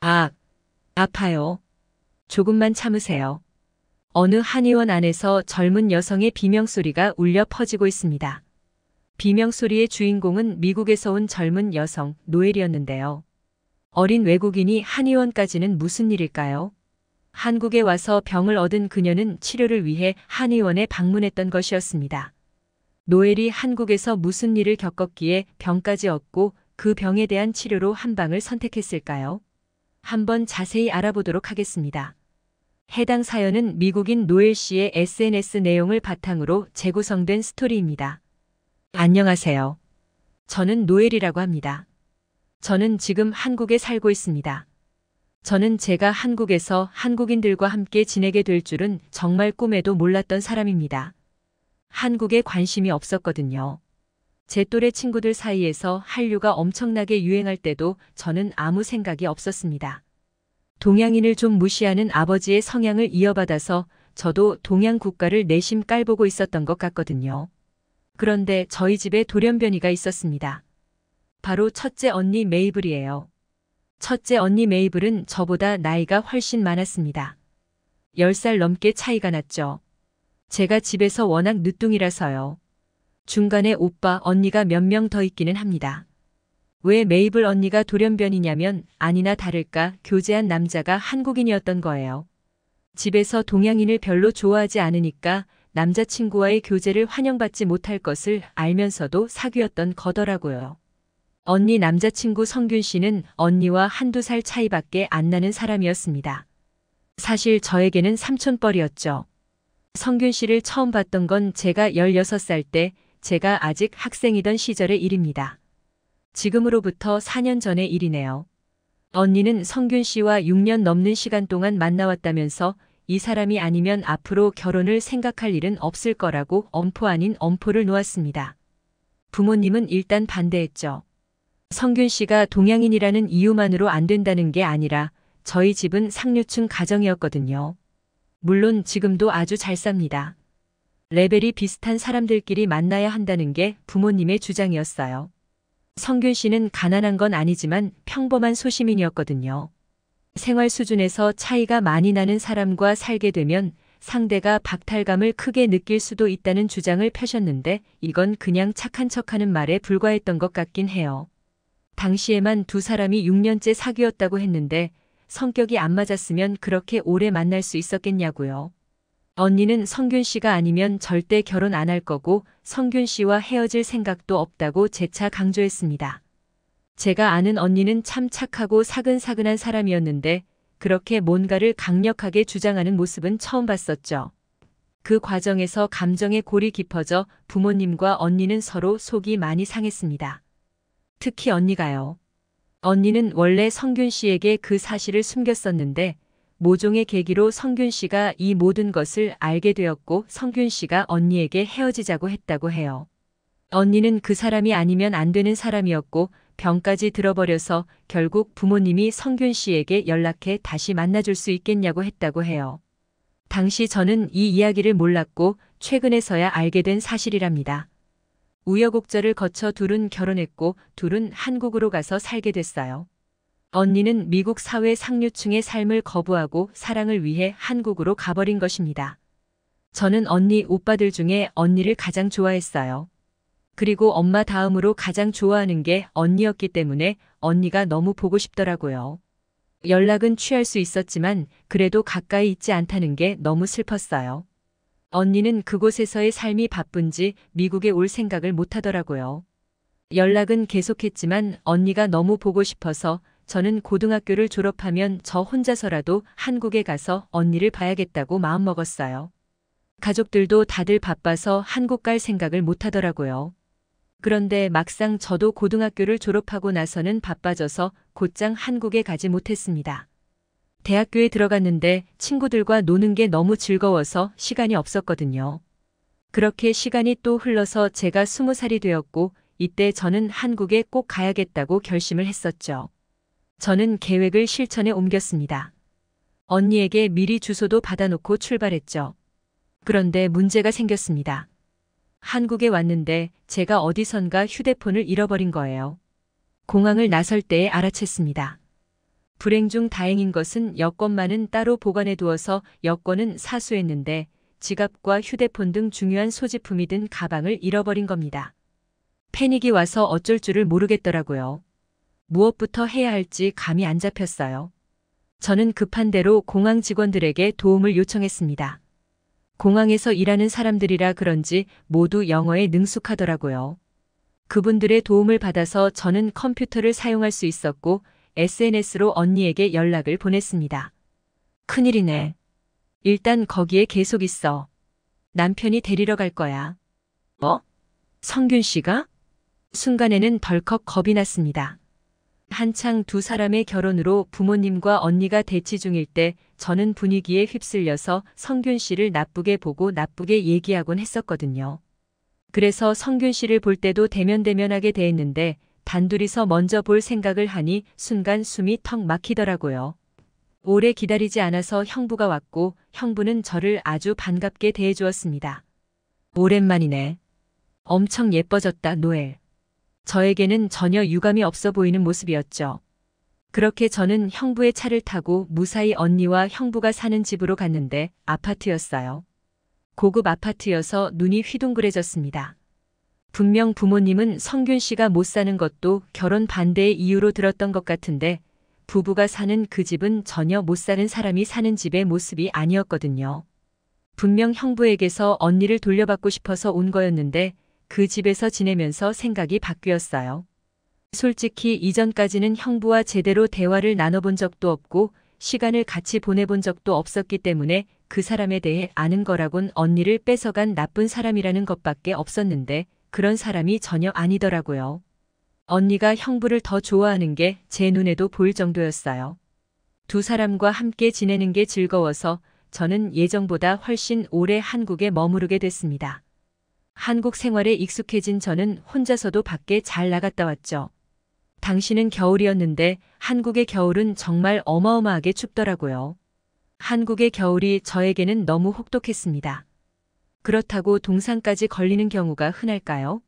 아, 아파요. 조금만 참으세요. 어느 한의원 안에서 젊은 여성의 비명소리가 울려 퍼지고 있습니다. 비명소리의 주인공은 미국에서 온 젊은 여성 노엘이었는데요. 어린 외국인이 한의원까지는 무슨 일일까요? 한국에 와서 병을 얻은 그녀는 치료를 위해 한의원에 방문했던 것이었습니다. 노엘이 한국에서 무슨 일을 겪었기에 병까지 얻고 그 병에 대한 치료로 한방을 선택했을까요? 한번 자세히 알아보도록 하겠습니다. 해당 사연은 미국인 노엘 씨의 SNS 내용을 바탕으로 재구성된 스토리입니다. 안녕하세요. 저는 노엘이라고 합니다. 저는 지금 한국에 살고 있습니다. 저는 제가 한국에서 한국인들과 함께 지내게 될 줄은 정말 꿈에도 몰랐던 사람입니다. 한국에 관심이 없었거든요. 제 또래 친구들 사이에서 한류가 엄청나게 유행할 때도 저는 아무 생각이 없었습니다. 동양인을 좀 무시하는 아버지의 성향을 이어받아서 저도 동양 국가를 내심 깔보고 있었던 것 같거든요. 그런데 저희 집에 돌연변이가 있었습니다. 바로 첫째 언니 메이블이에요. 첫째 언니 메이블은 저보다 나이가 훨씬 많았습니다. 10살 넘게 차이가 났죠. 제가 집에서 워낙 늦둥이라서요. 중간에 오빠 언니가 몇 명 더 있기는 합니다. 왜 메이블 언니가 돌연변이냐면 아니나 다를까 교제한 남자가 한국인이었던 거예요. 집에서 동양인을 별로 좋아하지 않으니까 남자친구와의 교제를 환영받지 못할 것을 알면서도 사귀었던 거더라고요. 언니 남자친구 성균 씨는 언니와 한두 살 차이밖에 안 나는 사람이었습니다. 사실 저에게는 삼촌뻘이었죠. 성균 씨를 처음 봤던 건 제가 16살 때 제가 아직 학생이던 시절의 일입니다. 지금으로부터 4년 전의 일이네요. 언니는 성균 씨와 6년 넘는 시간 동안 만나왔다면서 이 사람이 아니면 앞으로 결혼을 생각할 일은 없을 거라고 엄포 아닌 엄포를 놓았습니다. 부모님은 일단 반대했죠. 성균 씨가 동양인이라는 이유만으로 안 된다는 게 아니라 저희 집은 상류층 가정이었거든요. 물론 지금도 아주 잘 삽니다. 레벨이 비슷한 사람들끼리 만나야 한다는 게 부모님의 주장이었어요. 성균 씨는 가난한 건 아니지만 평범한 소시민이었거든요. 생활 수준에서 차이가 많이 나는 사람과 살게 되면 상대가 박탈감을 크게 느낄 수도 있다는 주장을 펴셨는데 이건 그냥 착한 척하는 말에 불과했던 것 같긴 해요. 당시에만 두 사람이 6년째 사귀었다고 했는데 성격이 안 맞았으면 그렇게 오래 만날 수 있었겠냐고요. 언니는 성균 씨가 아니면 절대 결혼 안 할 거고 성균 씨와 헤어질 생각도 없다고 재차 강조했습니다. 제가 아는 언니는 참 착하고 사근사근한 사람이었는데 그렇게 뭔가를 강력하게 주장하는 모습은 처음 봤었죠. 그 과정에서 감정의 골이 깊어져 부모님과 언니는 서로 속이 많이 상했습니다. 특히 언니가요. 언니는 원래 성균 씨에게 그 사실을 숨겼었는데 모종의 계기로 성균 씨가 이 모든 것을 알게 되었고 성균 씨가 언니에게 헤어지자고 했다고 해요. 언니는 그 사람이 아니면 안 되는 사람이었고 병까지 들어버려서 결국 부모님이 성균 씨에게 연락해 다시 만나줄 수 있겠냐고 했다고 해요. 당시 저는 이 이야기를 몰랐고 최근에서야 알게 된 사실이랍니다. 우여곡절을 거쳐 둘은 결혼했고 둘은 한국으로 가서 살게 됐어요. 언니는 미국 사회 상류층의 삶을 거부하고 사랑을 위해 한국으로 가버린 것입니다. 저는 언니 오빠들 중에 언니를 가장 좋아했어요. 그리고 엄마 다음으로 가장 좋아하는 게 언니였기 때문에 언니가 너무 보고 싶더라고요. 연락은 취할 수 있었지만 그래도 가까이 있지 않다는 게 너무 슬펐어요. 언니는 그곳에서의 삶이 바쁜지 미국에 올 생각을 못하더라고요. 연락은 계속했지만 언니가 너무 보고 싶어서 저는 고등학교를 졸업하면 저 혼자서라도 한국에 가서 언니를 봐야겠다고 마음먹었어요. 가족들도 다들 바빠서 한국 갈 생각을 못하더라고요. 그런데 막상 저도 고등학교를 졸업하고 나서는 바빠져서 곧장 한국에 가지 못했습니다. 대학교에 들어갔는데 친구들과 노는 게 너무 즐거워서 시간이 없었거든요. 그렇게 시간이 또 흘러서 제가 스무 살이 되었고 이때 저는 한국에 꼭 가야겠다고 결심을 했었죠. 저는 계획을 실천에 옮겼습니다. 언니에게 미리 주소도 받아놓고 출발했죠. 그런데 문제가 생겼습니다. 한국에 왔는데 제가 어디선가 휴대폰을 잃어버린 거예요. 공항을 나설 때에 알아챘습니다. 불행 중 다행인 것은 여권만은 따로 보관해 두어서 여권은 사수했는데 지갑과 휴대폰 등 중요한 소지품이 든 가방을 잃어버린 겁니다. 패닉이 와서 어쩔 줄을 모르겠더라고요. 무엇부터 해야 할지 감이 안 잡혔어요. 저는 급한 대로 공항 직원들에게 도움을 요청했습니다. 공항에서 일하는 사람들이라 그런지 모두 영어에 능숙하더라고요. 그분들의 도움을 받아서 저는 컴퓨터를 사용할 수 있었고 SNS로 언니에게 연락을 보냈습니다. 큰일이네. 일단 거기에 계속 있어. 남편이 데리러 갈 거야. 어? 성균 씨가? 순간에는 덜컥 겁이 났습니다. 한창 두 사람의 결혼으로 부모님과 언니가 대치 중일 때 저는 분위기에 휩쓸려서 성균 씨를 나쁘게 보고 나쁘게 얘기하곤 했었거든요. 그래서 성균 씨를 볼 때도 대면대면하게 대했는데 단둘이서 먼저 볼 생각을 하니 순간 숨이 턱 막히더라고요. 오래 기다리지 않아서 형부가 왔고 형부는 저를 아주 반갑게 대해주었습니다. 오랜만이네. 엄청 예뻐졌다 노엘. 저에게는 전혀 유감이 없어 보이는 모습이었죠. 그렇게 저는 형부의 차를 타고 무사히 언니와 형부가 사는 집으로 갔는데 아파트였어요. 고급 아파트여서 눈이 휘둥그레졌습니다. 분명 부모님은 성균 씨가 못 사는 것도 결혼 반대의 이유로 들었던 것 같은데 부부가 사는 그 집은 전혀 못 사는 사람이 사는 집의 모습이 아니었거든요. 분명 형부에게서 언니를 돌려받고 싶어서 온 거였는데 그 집에서 지내면서 생각이 바뀌었어요. 솔직히 이전까지는 형부와 제대로 대화를 나눠본 적도 없고 시간을 같이 보내본 적도 없었기 때문에 그 사람에 대해 아는 거라곤 언니를 뺏어간 나쁜 사람이라는 것밖에 없었는데 그런 사람이 전혀 아니더라고요. 언니가 형부를 더 좋아하는 게 제 눈에도 보일 정도였어요. 두 사람과 함께 지내는 게 즐거워서 저는 예정보다 훨씬 오래 한국에 머무르게 됐습니다. 한국 생활에 익숙해진 저는 혼자서도 밖에 잘 나갔다 왔죠. 당시는 겨울이었는데 한국의 겨울은 정말 어마어마하게 춥더라고요. 한국의 겨울이 저에게는 너무 혹독했습니다. 그렇다고 동상까지 걸리는 경우가 흔할까요?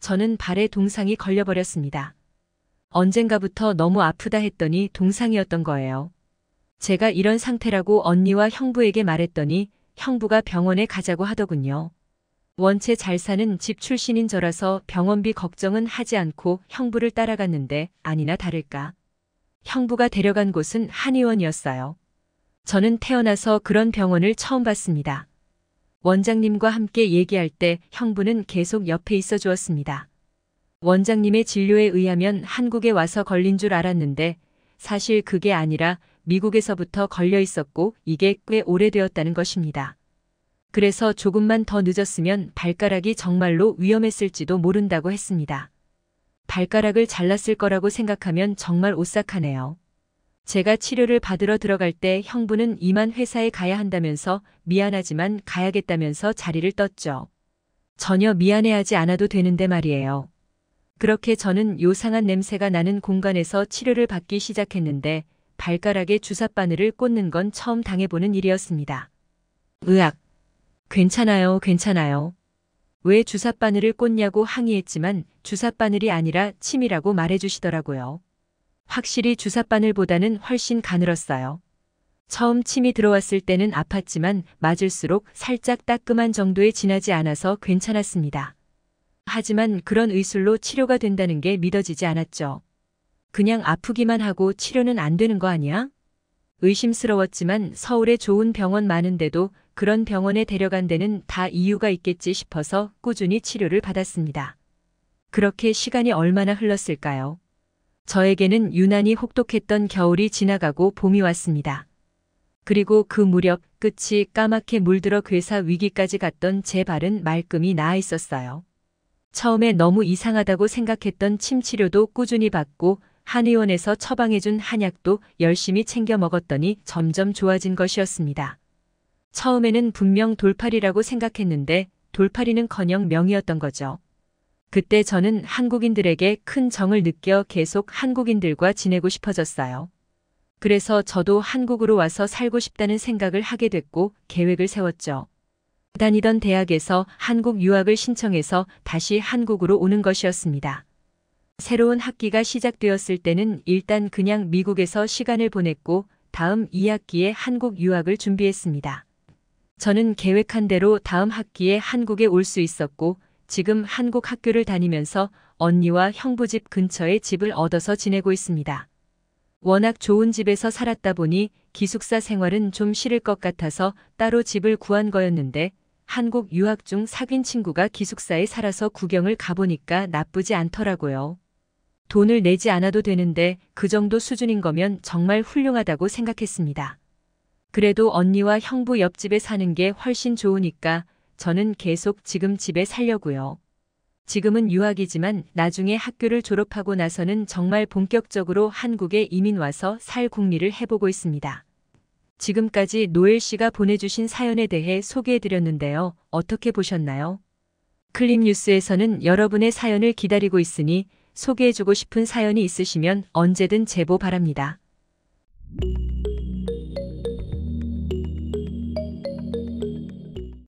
저는 발에 동상이 걸려버렸습니다. 언젠가부터 너무 아프다 했더니 동상이었던 거예요. 제가 이런 상태라고 언니와 형부에게 말했더니 형부가 병원에 가자고 하더군요. 원체 잘 사는 집 출신인 저라서 병원비 걱정은 하지 않고 형부를 따라갔는데 아니나 다를까. 형부가 데려간 곳은 한의원이었어요. 저는 태어나서 그런 병원을 처음 봤습니다. 원장님과 함께 얘기할 때 형부는 계속 옆에 있어 주었습니다. 원장님의 진료에 의하면 한국에 와서 걸린 줄 알았는데 사실 그게 아니라 미국에서부터 걸려 있었고 이게 꽤 오래되었다는 것입니다. 그래서 조금만 더 늦었으면 발가락이 정말로 위험했을지도 모른다고 했습니다. 발가락을 잘랐을 거라고 생각하면 정말 오싹하네요. 제가 치료를 받으러 들어갈 때 형부는 이만 회사에 가야 한다면서 미안하지만 가야겠다면서 자리를 떴죠. 전혀 미안해하지 않아도 되는데 말이에요. 그렇게 저는 요상한 냄새가 나는 공간에서 치료를 받기 시작했는데 발가락에 주삿바늘을 꽂는 건 처음 당해보는 일이었습니다. 의학 괜찮아요, 괜찮아요. 왜 주삿바늘을 꽂냐고 항의했지만 주삿바늘이 아니라 침이라고 말해주시더라고요. 확실히 주삿바늘보다는 훨씬 가늘었어요. 처음 침이 들어왔을 때는 아팠지만 맞을수록 살짝 따끔한 정도에 지나지 않아서 괜찮았습니다. 하지만 그런 의술로 치료가 된다는 게 믿어지지 않았죠. 그냥 아프기만 하고 치료는 안 되는 거 아니야? 의심스러웠지만 서울에 좋은 병원 많은데도 그런 병원에 데려간 데는 다 이유가 있겠지 싶어서 꾸준히 치료를 받았습니다. 그렇게 시간이 얼마나 흘렀을까요? 저에게는 유난히 혹독했던 겨울이 지나가고 봄이 왔습니다. 그리고 그 무렵 끝이 까맣게 물들어 괴사 위기까지 갔던 제 발은 말끔히 나아 있었어요. 처음에 너무 이상하다고 생각했던 침치료도 꾸준히 받고 한의원에서 처방해준 한약도 열심히 챙겨 먹었더니 점점 좋아진 것이었습니다. 처음에는 분명 돌팔이라고 생각했는데 돌팔이는커녕 명이었던 거죠. 그때 저는 한국인들에게 큰 정을 느껴 계속 한국인들과 지내고 싶어졌어요. 그래서 저도 한국으로 와서 살고 싶다는 생각을 하게 됐고 계획을 세웠죠. 다니던 대학에서 한국 유학을 신청해서 다시 한국으로 오는 것이었습니다. 새로운 학기가 시작되었을 때는 일단 그냥 미국에서 시간을 보냈고 다음 2학기에 한국 유학을 준비했습니다. 저는 계획한 대로 다음 학기에 한국에 올 수 있었고 지금 한국 학교를 다니면서 언니와 형부 집 근처에 집을 얻어서 지내고 있습니다. 워낙 좋은 집에서 살았다 보니 기숙사 생활은 좀 싫을 것 같아서 따로 집을 구한 거였는데 한국 유학 중 사귄 친구가 기숙사에 살아서 구경을 가보니까 나쁘지 않더라고요. 돈을 내지 않아도 되는데 그 정도 수준인 거면 정말 훌륭하다고 생각했습니다. 그래도 언니와 형부 옆집에 사는 게 훨씬 좋으니까 저는 계속 지금 집에 살려고요. 지금은 유학이지만 나중에 학교를 졸업하고 나서는 정말 본격적으로 한국에 이민 와서 살 궁리를 해보고 있습니다. 지금까지 노엘 씨가 보내주신 사연에 대해 소개해드렸는데요. 어떻게 보셨나요? 클립 뉴스에서는 여러분의 사연을 기다리고 있으니 소개해주고 싶은 사연이 있으시면 언제든 제보 바랍니다.